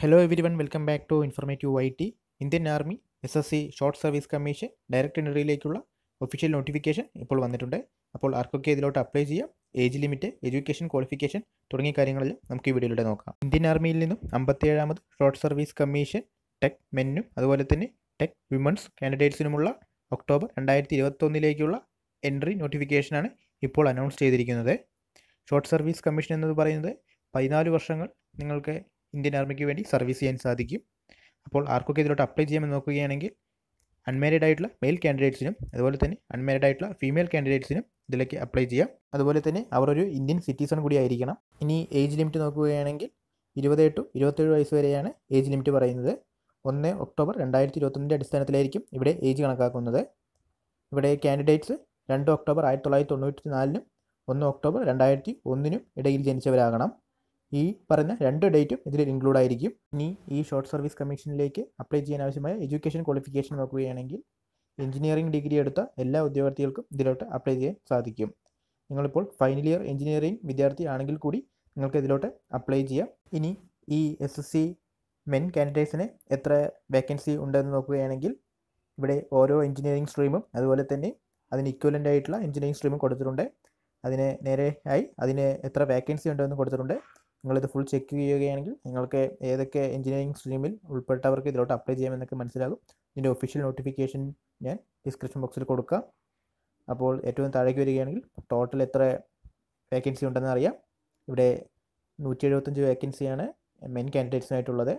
hello everyone welcome back to informative I T Indian army S S C short service commission direct എൻട്രിയിലേക്കുള്ള official notification ഇപ്പോൾ വന്നിട്ടുണ്ട് അപ്പോൾ ആർക്കൊക്കെ ഇതിലോട്ട് apply ചെയ്യാം ഏജ് ലിമിറ്റ് എഡ്യൂക്കേഷൻ ക്വാളിഫിക്കേഷൻ തുടങ്ങിയ കാര്യങ്ങളിൽ നമുക്ക് ഈ വീഡിയോയിലൂടെ നോക്കാം ഇന്ത്യൻ ആർമിയിൽ നിന്നും അമ്പത്തിയേഴാമത് ഷോർട്ട് സർവീസ് കമ്മീഷൻ ടെക് മെന്നും അതുപോലെ തന്നെ ടെക് വിമൻസ് കാൻഡിഡേറ്റ്സിനുമുള്ള ഒക്ടോബർ രണ്ടായിരത്തി ഇരുപത്തൊന്നിലേക്കുള്ള എൻട്രി നോട്ടിഫിക്കേഷനാണ് ഇപ്പോൾ അനൗൺസ് ചെയ്തിരിക്കുന്നത് ഷോർട്ട് സർവീസ് കമ്മീഷൻ എന്നത് പറയുന്നത് പതിനാല് വർഷങ്ങൾ നിങ്ങൾക്ക് ഇന്ത്യൻ ആർമിക്ക് വേണ്ടി സർവീസ് ചെയ്യാൻ സാധിക്കും അപ്പോൾ ആർക്കൊക്കെ ഇതിലോട്ട് അപ്ലൈ ചെയ്യാമെന്ന് നോക്കുകയാണെങ്കിൽ അൺമാരിഡ് ആയിട്ടുള്ള മെയിൽ കാൻഡിഡേറ്റ്സിനും അതുപോലെ തന്നെ അൺമാരിഡ് ആയിട്ടുള്ള ഫീമെയിൽ കാൻഡിഡേറ്റ്സിനും ഇതിലേക്ക് അപ്ലൈ ചെയ്യാം അതുപോലെ തന്നെ അവർ ഒരു ഇന്ത്യൻ സിറ്റിസൺ കൂടി ആയിരിക്കണം ഇനി ഏജ് ലിമിറ്റ് നോക്കുകയാണെങ്കിൽ ഇരുപത് ടു ഇരുപത്തേഴ് വയസ്സ് വരെയാണ് ഏജ് ലിമിറ്റ് പറയുന്നത് ഒന്ന് ഒക്ടോബർ രണ്ടായിരത്തി ഇരുപത്തൊന്നിൻ്റെ അടിസ്ഥാനത്തിലായിരിക്കും ഇവിടെ ഏജ് കണക്കാക്കുന്നത് ഇവിടെ കാൻഡിഡേറ്റ്സ് രണ്ട് ഒക്ടോബർ ആയിരത്തി തൊള്ളായിരത്തി തൊണ്ണൂറ്റി നാലിനും ഒന്ന് ഒക്ടോബർ രണ്ടായിരത്തി ഒന്നിനും ഇടയിൽ ജനിച്ചവരാകണം ഈ പറഞ്ഞ രണ്ട് ഡേറ്റും ഇതിൽ ഇൻക്ലൂഡ് ആയിരിക്കും ഇനി ഈ ഷോർട്ട് സർവീസ് കമ്മീഷനിലേക്ക് അപ്ലൈ ചെയ്യാൻ ആവശ്യമായ എഡ്യൂക്കേഷൻ ക്വാളിഫിക്കേഷൻ നോക്കുകയാണെങ്കിൽ എഞ്ചിനീയറിംഗ് ഡിഗ്രി എടുത്ത എല്ലാ ഉദ്യോഗാർത്ഥികൾക്കും ഇതിലോട്ട് അപ്ലൈ ചെയ്യാൻ സാധിക്കും നിങ്ങളിപ്പോൾ ഫൈനൽ ഇയർ എഞ്ചിനീയറിംഗ് വിദ്യാർത്ഥി ആണെങ്കിൽ കൂടി നിങ്ങൾക്ക് ഇതിലോട്ട് അപ്ലൈ ചെയ്യാം ഇനി ഈ എസ് എസ് സി മെൻ കാൻഡിഡേറ്റ്സിന് എത്ര വേക്കൻസി ഉണ്ടെന്ന് നോക്കുകയാണെങ്കിൽ ഇവിടെ ഓരോ എഞ്ചിനീയറിംഗ് സ്ട്രീമും അതുപോലെ തന്നെ അതിന് ഇക്വലൻ്റ് ആയിട്ടുള്ള എഞ്ചിനീയറിംഗ് സ്ട്രീമും കൊടുത്തിട്ടുണ്ട് അതിന് നേരെയായി അതിന് എത്ര വേക്കൻസി ഉണ്ടെന്ന് കൊടുത്തിട്ടുണ്ട് നിങ്ങളിത് ഫുൾ ചെക്ക് ചെയ്യുകയാണെങ്കിൽ നിങ്ങൾക്ക് ഏതൊക്കെ എഞ്ചിനീയറിംഗ് സ്ട്രീമിൽ ഉൾപ്പെട്ടവർക്ക് ഇതിലോട്ട് അപ്ലൈ ചെയ്യാമെന്നൊക്കെ മനസ്സിലാകും ഇതിൻ്റെ ഒഫീഷ്യൽ നോട്ടിഫിക്കേഷൻ ഞാൻ ഡിസ്ക്രിപ്ഷൻ ബോക്സിൽ കൊടുക്കാം അപ്പോൾ ഏറ്റവും താഴേക്ക് വരികയാണെങ്കിൽ ടോട്ടൽ എത്ര വേക്കൻസി ഉണ്ടെന്ന് അറിയാം ഇവിടെ നൂറ്റി എഴുപത്തഞ്ച് വേക്കൻസിയാണ് മെൻ കാൻഡിഡേറ്റ്സിനായിട്ടുള്ളത്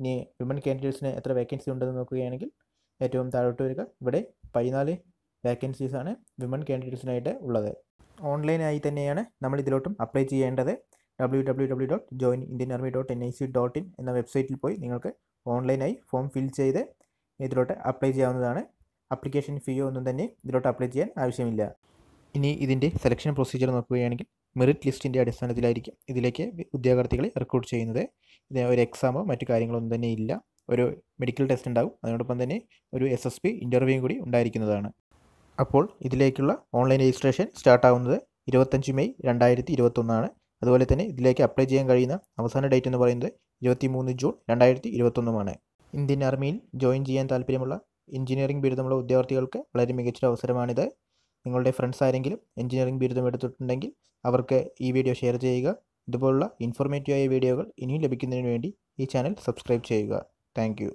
ഇനി വിമൻ കാൻഡിഡേറ്റ്സിന് എത്ര വേക്കൻസി ഉണ്ടെന്ന് നോക്കുകയാണെങ്കിൽ ഏറ്റവും താഴോട്ട് വരിക ഇവിടെ പതിനാല് വേക്കൻസീസാണ് വിമൻ കാൻഡിഡേറ്റ്സിനായിട്ട് ഉള്ളത് ഓൺലൈനായി തന്നെയാണ് നമ്മൾ ഇതിലോട്ടും അപ്ലൈ ചെയ്യേണ്ടത് W W W dot join Indian army dot N I C dot in എന്ന വെബ്സൈറ്റിൽ പോയി നിങ്ങൾക്ക് ഓൺലൈനായി ഫോം ഫിൽ ചെയ്ത് ഇതിലോട്ട് അപ്ലൈ ചെയ്യാവുന്നതാണ് അപ്ലിക്കേഷൻ ഫീയോ ഒന്നും തന്നെ ഇതിലോട്ട് അപ്ലൈ ചെയ്യാൻ ആവശ്യമില്ല ഇനി ഇതിൻ്റെ സെലക്ഷൻ പ്രൊസീജിയർ നോക്കുകയാണെങ്കിൽ മെറിറ്റ് ലിസ്റ്റിൻ്റെ അടിസ്ഥാനത്തിലായിരിക്കും ഇതിലേക്ക് ഉദ്യോഗാർത്ഥികളെ റിക്രൂട്ട് ചെയ്യുന്നത് ഇത് ഒരു എക്സാമോ മറ്റു കാര്യങ്ങളൊന്നും തന്നെ ഇല്ല ഒരു മെഡിക്കൽ ടെസ്റ്റ് ഉണ്ടാകും അതിനോടൊപ്പം തന്നെ ഒരു എസ് എസ് പി ഇൻ്റർവ്യൂ കൂടി ഉണ്ടായിരിക്കുന്നതാണ് അപ്പോൾ ഇതിലേക്കുള്ള ഓൺലൈൻ രജിസ്ട്രേഷൻ സ്റ്റാർട്ടാവുന്നത് ഇരുപത്തഞ്ച് മെയ് രണ്ടായിരത്തി ഇരുപത്തൊന്നാണ് അതുപോലെ തന്നെ ഇതിലേക്ക് അപ്ലൈ ചെയ്യാൻ കഴിയുന്ന അവസാന ഡേറ്റ് എന്ന് പറയുന്നത് ഇരുപത്തി മൂന്ന് ജൂൺ രണ്ടായിരത്തി ഇരുപത്തൊന്നുമാണ് ഇന്ത്യൻ ആർമിയിൽ ജോയിൻ ചെയ്യാൻ താല്പര്യമുള്ള എഞ്ചിനീയറിംഗ് ബിരുദമുള്ള ഉദ്യോഗാർത്ഥികൾക്ക് വളരെ മികച്ചൊരു അവസരമാണിത് നിങ്ങളുടെ ഫ്രണ്ട്സ് ആരെങ്കിലും എഞ്ചിനീയറിംഗ് ബിരുദം എടുത്തിട്ടുണ്ടെങ്കിൽ അവർക്ക് ഈ വീഡിയോ ഷെയർ ചെയ്യുക ഇതുപോലുള്ള ഇൻഫോർമേറ്റീവായ വീഡിയോകൾ ഇനിയും ലഭിക്കുന്നതിന് വേണ്ടി ഈ ചാനൽ സബ്സ്ക്രൈബ് ചെയ്യുക താങ്ക്